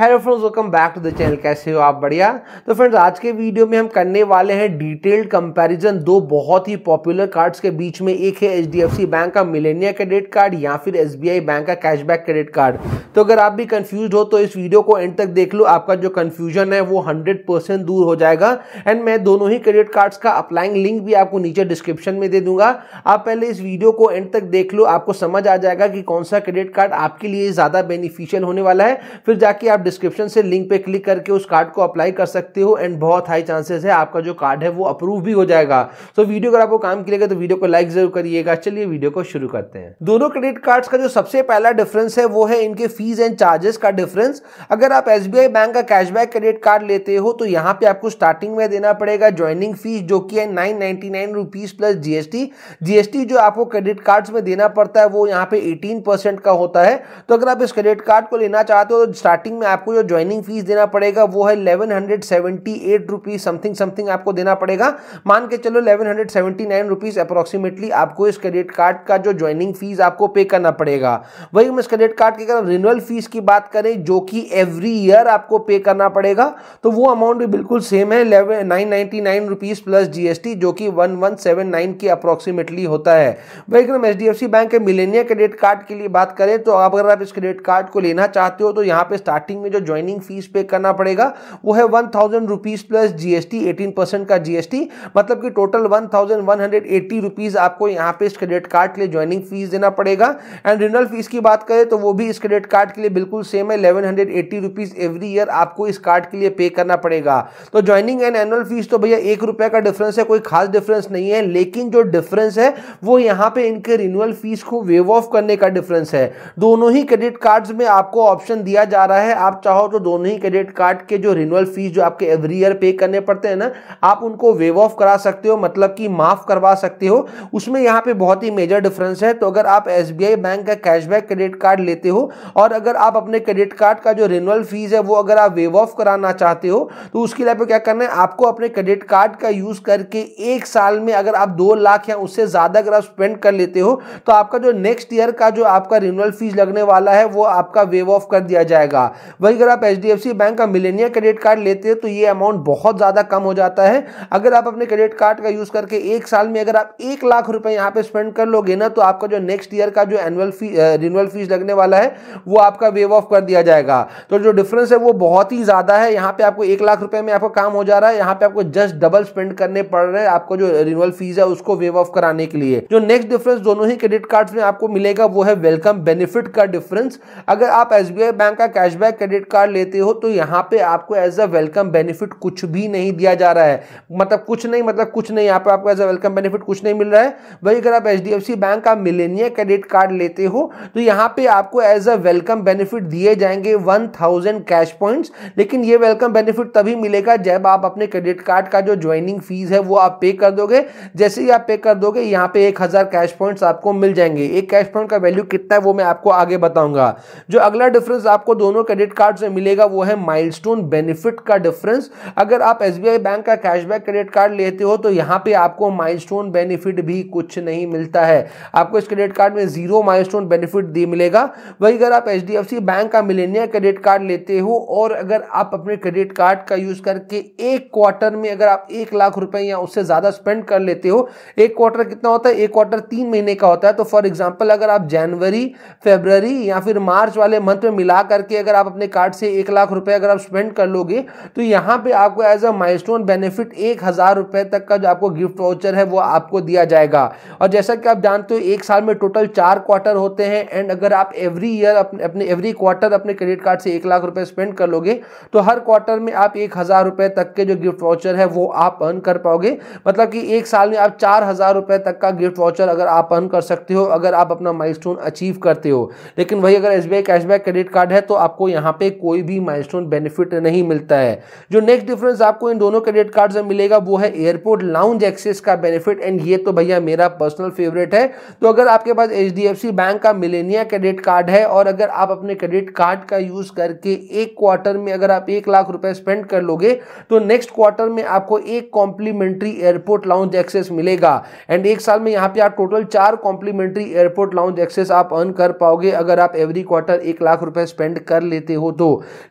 hello friends welcome back to the channel कैसे हो आप बढ़िया तो फ्रेंड्स आज के वीडियो में हम करने वाले हैं डिटेल्ड कंपैरिजन दो बहुत ही पॉपुलर कार्ड्स के बीच में एक है एच बैंक का मिलेनिया क्रेडिट कार्ड या फिर एस बैंक का कैशबैक क्रेडिट कार्ड तो अगर आप भी कंफ्यूज हो तो इस वीडियो को एंड तक देख लो आपका जो कन्फ्यूजन है वो हंड्रेड दूर हो जाएगा एंड मैं दोनों ही क्रेडिट कार्ड्स का अप्लाइंग लिंक भी आपको नीचे डिस्क्रिप्शन में दे दूंगा आप पहले इस वीडियो को एंड तक देख लो आपको समझ आ जाएगा कि कौन सा क्रेडिट कार्ड आपके लिए ज़्यादा बेनिफिशियल होने वाला है फिर जाके आप डिस्क्रिप्शन से लिंक पे क्लिक करके उस कार्ड को अप्लाई कर सकते हो एंड बहुत हाई चांसेस है आपका जो कार्ड है वो अप्रूव भी हो जाएगा सो so, वीडियो अगर आपको काम के तो वीडियो को लाइक जरूर करिएगा चलिए वीडियो को शुरू करते हैं दोनों क्रेडिट कार्ड्स का जो सबसे पहला डिफरेंस है वो है इनके फीस एंड चार्जेस का डिफरेंस अगर आप एस बैंक का कैशबैक क्रेडिट कार्ड लेते हो तो यहाँ पे आपको स्टार्टिंग में देना पड़ेगा ज्वाइनिंग फीस जो कि है nine ninety plus GST GST जो आपको क्रेडिट कार्ड में देना पड़ता है वो यहाँ पे एटीन का होता है तो अगर आप इस क्रेडिट कार्ड को लेना चाहते हो तो स्टार्टिंग में आपको जो ज्वाइनिंग फीस देना पड़ेगा वो है eleven hundred seventy eight rupees something something आपको देना पड़ेगा मान के चलो eleven hundred seventy nine rupees approximately आपको इस क्रेडिट कार्ड का जो ज्वाइनिंग फीस आपको पे करना पड़ेगा वही हम इस क्रेडिट कार्ड की अगर रिन्यूअल फीस की बात करें जो कि एवरी ईयर आपको पे करना पड़ेगा तो वो अमाउंट भी बिल्कुल सेम है नाइन नाइन्टी प्लस जीएसटी जो कि वन वन सेवन नाइन की अप्रोक्सीमेटली होता है वही अगर हम H D F C bank के मिलेनिया क्रेडिट कार्ड के लिए बात करें तो आप अगर आप इस क्रेडिट कार्ड को लेना चाहते हो तो यहाँ पे स्टार्टिंग स्टार्टिंग में जो ज्वाइनिंग फीस पे करना पड़ेगा वो है one thousand rupees plus GST eighteen percent का जीएसटी मतलब कि total one thousand one hundred eighty rupees आपको यहाँ पे इस क्रेडिट कार्ड के लिए ज्वाइनिंग फीस देना पड़ेगा एंड रिनल फीस की बात करें तो वो भी इस क्रेडिट कार्ड के लिए बिल्कुल सेम है eleven hundred eighty rupees every year आपको इस कार्ड के लिए पे करना पड़ेगा तो ज्वाइनिंग एंड एनुअल फीस तो भैया एक रुपये का डिफरेंस है कोई खास डिफरेंस नहीं है लेकिन जो डिफरेंस है वो यहाँ पे इनके रिन्यूअल फीस को वेव ऑफ करने का डिफरेंस है दोनों ही क्रेडिट कार्ड्स में आपको ऑप्शन दिया जा रहा है आप चाहो तो दोनों ही क्रेडिट कार्ड के जो रिन्यूअल फीस जो आपके एवरी ईयर पे करने पड़ते हैं ना आप उनको वेव ऑफ करा सकते हो मतलब कि माफ़ करवा सकते हो उसमें यहाँ पे बहुत ही मेजर डिफरेंस है तो अगर आप एस बैंक का कैशबैक क्रेडिट कार्ड लेते हो और अगर आप अपने क्रेडिट कार्ड का जो रिन्यूअल फीस है वो अगर आप वेव ऑफ कराना चाहते हो तो उसके लिए आपको क्या करना है आपको अपने क्रेडिट कार्ड का यूज़ करके एक साल में अगर आप दो लाख या उससे ज़्यादा अगर आप स्पेंड कर लेते हो तो आपका जो नेक्स्ट ईयर का जो आपका रिन्यूअल फीस लगने वाला है वो आपका वेव ऑफ कर दिया जाएगा वही अगर आप एच बैंक का मिलेनिया क्रेडिट कार्ड लेते हैं तो ये अमाउंट बहुत ज़्यादा कम हो जाता है अगर आप अपने क्रेडिट कार्ड का यूज़ करके एक साल में अगर आप एक लाख रुपये यहाँ पर स्पेंड कर लोगे ना तो आपका जो नेक्स्ट ईयर का जो एनुअल फी रिनअल फीस लगने वाला है वो आपका वेव ऑफ कर दिया जाएगा तो जो डिफरेंस है वो बहुत ही ज़्यादा है यहाँ पे आपको एक लाख रुपये में आपका काम हो जा रहा है यहाँ पे आपको जस्ट डबल स्पेंड करने पड़ रहे हैं आपको जो रिनअल फीस है उसको वेव ऑफ कराने के लिए जो नेक्स्ट डिफरेंस दोनों ही क्रेडिट कार्ड्स में आपको मिलेगा वो है वेलकम बेनिफिट का डिफरेंस अगर आप एस बैंक का कैशबैक क्रेडिट कार्ड लेते हो तो यहाँ पे आपको एज अ वेलकम बेनिफिट कुछ भी नहीं दिया जा रहा है मतलब कुछ नहीं मतलब कुछ नहीं यहाँ पे आपको एज अ वेलकम बेनिफिट कुछ नहीं मिल रहा है वही अगर आप एच बैंक का मिलेनिया क्रेडिट कार्ड लेते हो तो यहाँ पे आपको एज अ वेलकम बेनिफिट दिए जाएंगे वन कैश पॉइंट्स लेकिन ये वेलकम बेनिफिट तभी मिलेगा जब आप अपने क्रेडिट कार्ड का जो ज्वाइनिंग फीस है वो आप पे कर दोगे जैसे ही आप पे कर दोगे यहाँ पे एक हज़ार कैश पॉइंट्स आपको मिल जाएंगे एक कैश पॉइंट का वैल्यू कितना है वो मैं आपको आगे बताऊंगा जो अगला डिफरेंस आपको दोनों क्रेडिट कार्ड से मिलेगा वो है माइलस्टोन बेनिफिट का डिफरेंस अगर आप एसबीआई बैंक का कैशबैक क्रेडिट कार्ड लेते हो तो यहाँ पे आपको माइलस्टोन बेनिफिट भी कुछ नहीं मिलता है आपको इस क्रेडिट कार्ड में जीरो माइलस्टोन बेनिफिट दी मिलेगा वही अगर आप एच बैंक का मिलेनिया क्रेडिट कार्ड लेते हो और अगर आप अपने क्रेडिट कार्ड का यूज करके एक क्वार्टर में अगर आप एक लाख रुपए या उससे ज्यादा स्पेंड कर लेते हो एक क्वार्टर कितना होता है एक क्वार्टर तीन महीने का होता है तो फॉर एग्जाम्पल अगर आप जनवरी फेबर या फिर मार्च वाले मंथ में मिला करके अगर आप अपने कार्ड से एक लाख रुपए अगर आप स्पेंड कर लोगे तो यहाँ पे आपको एज अ माइलस्टोन बेनिफिट एक हज़ार रुपए तक का जो आपको गिफ्ट वाउचर है वो आपको दिया जाएगा और जैसा कि आप जानते हो एक साल में टोटल चार क्वार्टर होते हैं एंड अगर आप एवरी ईयर अपने अपने एवरी क्वार्टर अपने क्रेडिट कार्ड से एक लाख रुपए स्पेंड कर लोगे तो हर क्वार्टर में आप एक हज़ार रुपए तक के जो गिफ्ट वाउचर है वो आप अर्न कर पाओगे मतलब कि एक साल में आप चार हज़ार रुपए तक का गिफ्ट वाउचर अगर आप अर्न कर सकते हो अगर आप अपना माइलस्टोन अचीव करते हो लेकिन वही अगर एस कैशबैक क्रेडिट कार्ड है तो आपको यहाँ पे कोई भी माइलस्टोन बेनिफिट नहीं मिलता है जो नेक्स्ट डिफरेंस आपको इन दोनों क्रेडिट कार्ड से मिलेगा वो है एयरपोर्ट लाउंज एक्सेस का बेनिफिट एंड ये तो भैया मेरा पर्सनल फेवरेट है तो अगर आपके पास एच बैंक का मिलेनिया क्रेडिट कार्ड है और अगर आप अपने क्रेडिट कार्ड का यूज करके एक क्वार्टर में अगर आप एक लाख रुपए स्पेंड कर लोगे तो नेक्स्ट क्वार्टर में आपको एक कॉम्प्लीमेंट्री एयरपोर्ट लाउंज एक्सेस मिलेगा एंड एक साल में यहाँ पे आप टोटल चार कॉम्प्लीमेंट्री एयरपोर्ट लाउंज एक्सेस आप अर्न कर पाओगे अगर आप एवरी क्वार्टर एक लाख रुपए स्पेंड कर लेते हो वो दो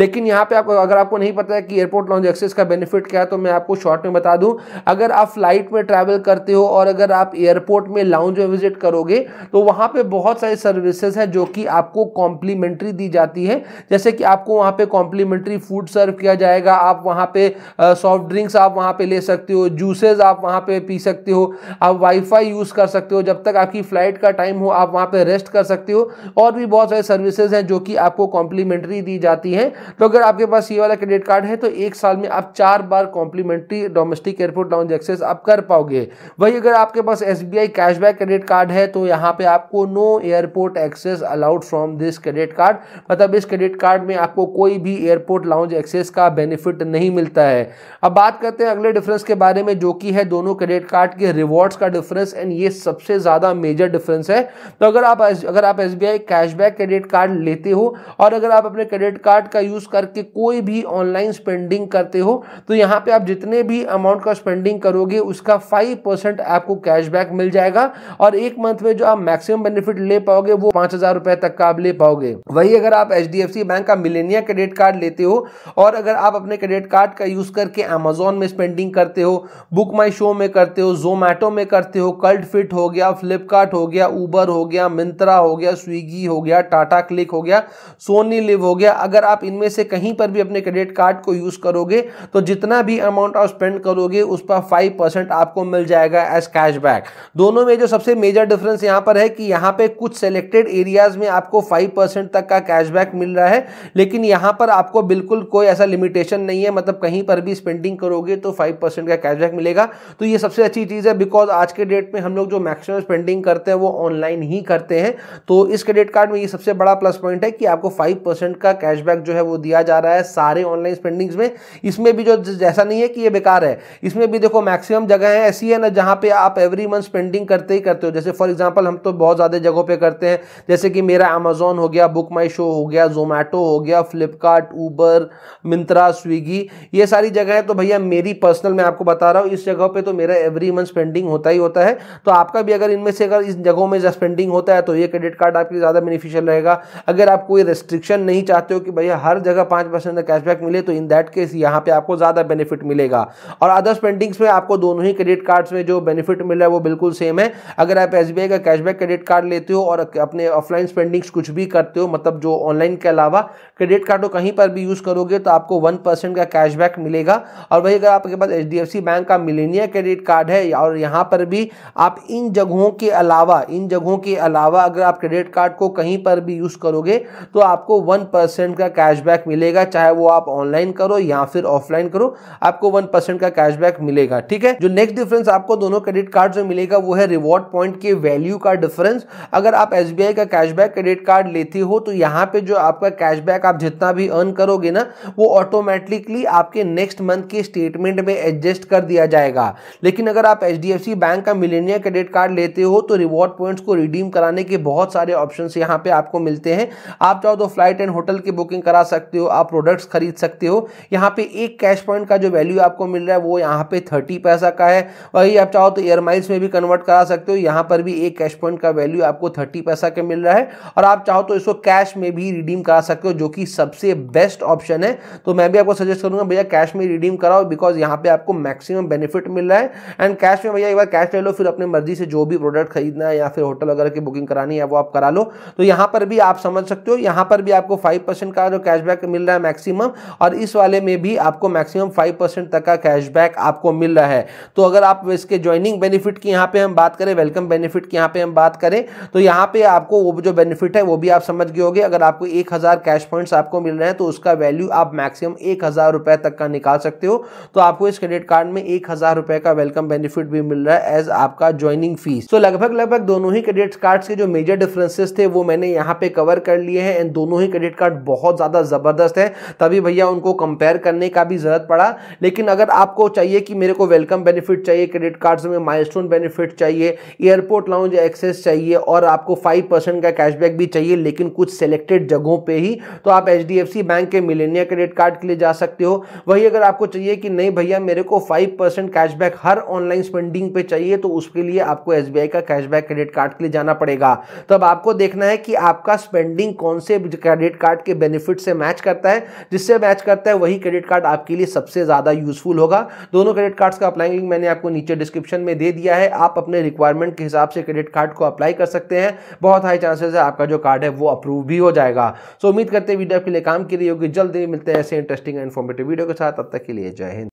लेकिन यहाँ पे आपको अगर आपको नहीं पता है कि एयरपोर्ट लॉन्च एक्सेस का बेनिफिट क्या है तो मैं आपको शॉर्ट में बता दूँ अगर आप फ्लाइट में ट्रैवल करते हो और अगर आप एयरपोर्ट में लॉन्च में विजिट करोगे तो वहाँ पर बहुत सारी सर्विसेज है जो कि आपको कॉम्प्लीमेंट्री दी जाती है जैसे कि आपको वहाँ पर कॉम्प्लीमेंट्री फूड सर्व किया जाएगा आप वहाँ पर सॉफ्ट ड्रिंक्स आप वहाँ पर ले सकते हो जूसेज आप वहाँ पर पी सकते हो आप वाईफाई यूज़ कर सकते हो जब तक आपकी फ़्लाइट का टाइम हो आप वहाँ पे रेस्ट कर सकते हो और भी बहुत सारी सर्विसेज हैं जो कि आपको कॉम्प्लीमेंट्री दी जाती है तो अगर आपके पास ये वाला क्रेडिट कार्ड है तो एक साल में आप चार बार complimentary domestic airport lounge access आप कर पाओगे वही अगर आपके पास एस कैशबैक क्रेडिट कार्ड है तो यहाँ पे आपको no airport access allowed from this credit card मतलब इस क्रेडिट कार्ड में आपको कोई भी एयरपोर्ट लाउंज एक्सेस का बेनिफिट नहीं मिलता है अब बात करते हैं अगले डिफरेंस के बारे में जो कि है दोनों क्रेडिट कार्ड के रिवॉर्ड्स का डिफरेंस एंड ये सबसे ज़्यादा मेजर डिफरेंस है तो अगर आप अगर आप एस कैशबैक क्रेडिट कार्ड लेते हो और अगर आप अपने क्रेडिट कार्ड का यूज़ करके कोई भी ऑनलाइन स्पेंडिंग करते हो तो यहाँ पे आप जितने भी अमाउंट का स्पेंडिंग करोगे उसका फाइव परसेंट आपको कैशबैक मिल जाएगा और एक मंथ में जो आप मैक्सिमम बेनिफिट ले पाओगे वो पांच हज़ार तक का आप ले पाओगे वही अगर आप एच बैंक का मिलेनिया क्रेडिट कार्ड लेते हो और अगर आप अपने क्रेडिट कार्ड का यूज़ करके अमेजोन में स्पेंडिंग करते हो बुक माई शो में करते हो जोमेटो में करते हो कल्ट फिट हो गया फ्लिपकार्ट हो गया उबर हो गया मिंत्रा हो गया स्विगी हो गया टाटा क्लिक हो गया सोनी लिव हो गया या अगर आप इनमें से कहीं पर भी अपने क्रेडिट कार्ड को यूज़ करोगे तो जितना भी अमाउंट आप स्पेंड करोगे उस पर फाइव परसेंट आपको मिल जाएगा एज कैशबैक दोनों में जो सबसे मेजर डिफरेंस यहां पर है कि यहां पे कुछ सेलेक्टेड एरियाज में आपको फाइव परसेंट तक का कैशबैक मिल रहा है लेकिन यहां पर आपको बिल्कुल कोई ऐसा लिमिटेशन नहीं है मतलब कहीं पर भी स्पेंडिंग करोगे तो फाइव परसेंट का कैशबैक मिलेगा तो ये सबसे अच्छी चीज़ है बिकॉज आज के डेट में हम लोग जो मैक्सिमम स्पेंडिंग करते हैं वो ऑनलाइन ही करते हैं तो इस क्रेडिट कार्ड में ये सबसे बड़ा प्लस पॉइंट है कि आपको फाइव परसेंट का कैशबैक जो है वो दिया जा रहा है सारे ऑनलाइन स्पेंडिंग्स में इसमें भी जो जैसा नहीं है कि ये बेकार है इसमें भी देखो मैक्सिमम जगह है ऐसी है ना जहाँ पे आप एवरी मंथ स्पेंडिंग करते ही करते हो जैसे फॉर एग्जाम्पल हम तो बहुत ज़्यादा जगहों पर करते हैं जैसे कि मेरा अमेजोन हो गया बुक माई शो हो गया जोमेटो हो गया फ्लिपकार्ट ऊबर मिंत्रा स्विगी ये सारी जगह है तो भैया मेरी पर्सनल मैं आपको बता रहा हूँ इस जगह पर तो मेरा एवरी मंथ स्पेंडिंग होता ही होता है तो आपका भी अगर इनमें से अगर इस जगहों में स्पेंडिंग होता है तो ये क्रेडिट कार्ड आपके लिए ज़्यादा बेनिफिशियल रहेगा अगर आप कोई रेस्ट्रिक्शन नहीं चाहते चाहते हो कि भैया हर जगह पाँच परसेंट कैशबैक मिले तो इन दैट केस यहाँ पे आपको ज़्यादा बेनिफिट मिलेगा और अदर स्पेंडिंग्स में आपको दोनों ही क्रेडिट कार्ड्स में जो बेनिफिट मिल रहा है वो बिल्कुल सेम है अगर आप एस का कैशबैक क्रेडिट कार्ड लेते हो और अपने ऑफलाइन स्पेंडिंग्स कुछ भी करते हो मतलब जो ऑनलाइन के अलावा क्रेडिट कार्ड को कहीं पर भी यूज़ करोगे तो आपको वन का कैशबैक मिलेगा और वही अगर आपके पास एच बैंक का मिलेनिया क्रेडिट कार्ड है और यहाँ पर भी आप इन जगहों के अलावा इन जगहों के अलावा अगर आप क्रेडिट कार्ड को कहीं पर भी यूज़ करोगे तो आपको वन परसेंट का कैशबैक मिलेगा चाहे वो आप ऑनलाइन करो या फिर ऑफलाइन करो आपको वन परसेंट का कैशबैक मिलेगा ठीक है जो नेक्स्ट डिफरेंस आपको दोनों क्रेडिट कार्ड में मिलेगा वो है रिवॉर्ड पॉइंट के वैल्यू का डिफरेंस अगर आप एस का कैशबैक क्रेडिट कार्ड लेती हो तो यहाँ पे जो आपका कैशबैक आप जितना भी अर्न करोगे ना वो ऑटोमेटिकली आपके नेक्स्ट मंथ के स्टेटमेंट में एडजस्ट कर दिया जाएगा लेकिन अगर आप एच बैंक का मिलेनिया क्रेडिट कार्ड लेते हो तो रिवॉर्ड पॉइंट्स को रिडीम कराने के बहुत सारे ऑप्शन यहाँ पे आपको मिलते हैं आप चाहो तो फ्लाइट एंड होटल की बुकिंग करा सकते हो आप प्रोडक्ट्स खरीद सकते हो यहाँ पे एक कैश पॉइंट का जो वैल्यू आपको मिल रहा है वो यहाँ पे थर्टी पैसा का है वही आप चाहो तो एयर माइल्स में भी कन्वर्ट करा सकते हो यहाँ पर भी एक कैश पॉइंट का वैल्यू आपको थर्टी पैसा का मिल रहा है और आप चाहो तो इसको कैश में भी रिडीम करा सकते हो जो कि सबसे बेस्ट ऑप्शन है तो मैं भी आपको सजेस्ट करूंगा भैया कैश में रिडीम कराओ बिकॉज यहाँ पे आपको मैक्सिमम बेनिफिट मिल रहा है एंड कैश में भैया एक बार कैश ले लो फिर अपने मर्जी से जो भी प्रोडक्ट खरीदना है या फिर होटल वगैरह की बुकिंग करानी है वो आप करा लो तो यहाँ पर भी आप समझ सकते हो यहाँ पर भी आपको फाइव परसेंट का जो कैशबैक मिल रहा है मैक्सिमम और इस वाले में भी आपको मैक्सिमम फाइव परसेंट तक का कैशबैक आपको मिल रहा है तो अगर आप इसके ज्वाइनिंग बेनिफिट की यहाँ पे हम बात करें वेलकम बेनिफिट की यहाँ पे हम बात करें तो यहाँ पे आपको वो जो बेनिफिट है वो भी आप समझ गए होगे अगर आपको एक कैश पॉइंट्स आपको मिल रहे हैं तो उसका वैल्यू आप मैक्सिमम एक तक का निकाल सकते हो तो आपको इस क्रेडिट कार्ड में एक का वेलकम बेनिफिट भी मिल रहा है एज आपका ज्वाइनिंग फीस तो लगभग लगभग दोनों ही क्रेडिट कार्ड के जो मेजर डिफरेंसेस थे वो मैंने यहाँ पे कवर कर लिए हैं एंड दोनों ही क्रेडिट कार्ड बहुत ज़्यादा ज़बरदस्त है तभी भैया उनको कंपेयर करने का भी ज़रूरत पड़ा लेकिन अगर आपको चाहिए कि मेरे को वेलकम बेनिफिट चाहिए क्रेडिट कार्ड्स में माइलस्टोन बेनिफिट चाहिए एयरपोर्ट लाउंज एक्सेस चाहिए और आपको फाइव का कैशबैक भी चाहिए लेकिन कुछ सेलेक्टेड जगहों पर ही तो आप एच बैंक के मिलेनिया क्रेडिट कार्ड के लिए जा सकते हो वही अगर आपको चाहिए कि नहीं भैया मेरे को फाइव परसेंट कैशबैक हर ऑनलाइन स्पेंडिंग पे चाहिए तो उसके लिए आपको एस का कैशबैक क्रेडिट कार्ड के लिए जाना पड़ेगा तब आपको देखना है कि आपका स्पेंडिंग कौन से क्रेडिट कार्ड के बेनिफिट से मैच करता है जिससे मैच करता है वही क्रेडिट कार्ड आपके लिए सबसे ज़्यादा यूजफुल होगा दोनों क्रेडिट कार्ड्स का अप्लाई मैंने आपको नीचे डिस्क्रिप्शन में दे दिया है आप अपने रिक्वायरमेंट के हिसाब से क्रेडिट कार्ड को अप्लाई कर सकते हैं बहुत हाई चांसेस है आपका जो कार्ड है वो अप्रूव भी हो जाएगा सो उम्मीद करते हैं वीडियो आपके लिए काम के लिए होगी जल्दी मिलते हैं ऐसे इंटरेस्टिंग इन्फॉर्मेटिव वीडियो के साथ अब तक के लिए जय हिंद